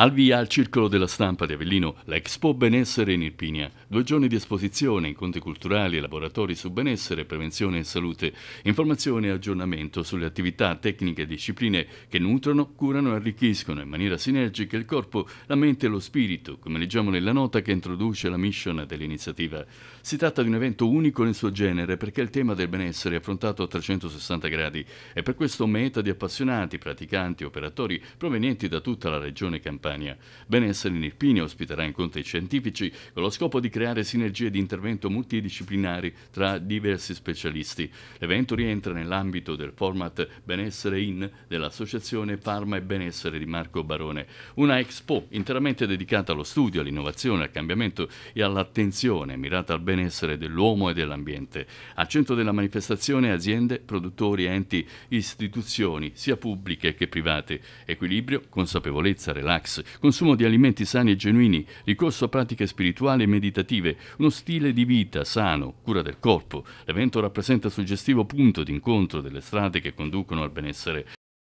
Al via al Circolo della Stampa di Avellino, l'Expo Benessere in Irpinia. Due giorni di esposizione, incontri culturali e laboratori su benessere, prevenzione e salute. Informazione e aggiornamento sulle attività, tecniche e discipline che nutrono, curano e arricchiscono in maniera sinergica il corpo, la mente e lo spirito, come leggiamo nella nota che introduce la mission dell'iniziativa. Si tratta di un evento unico nel suo genere perché il tema del benessere è affrontato a 360 gradi e per questo meta di appassionati, praticanti, operatori provenienti da tutta la regione campana Campania. Benessere Nirpini ospiterà incontri scientifici con lo scopo di creare sinergie di intervento multidisciplinari tra diversi specialisti. L'evento rientra nell'ambito del format Benessere In dell'Associazione Parma e Benessere di Marco Barone, una expo interamente dedicata allo studio, all'innovazione, al cambiamento e all'attenzione mirata al benessere dell'uomo e dell'ambiente. Al centro della manifestazione aziende, produttori, enti, istituzioni, sia pubbliche che private. Equilibrio, consapevolezza, relax, consumo di alimenti sani e genuini, ricorso a pratiche spirituali e meditative, uno stile di vita sano, cura del corpo. L'evento rappresenta suggestivo punto di incontro delle strade che conducono al benessere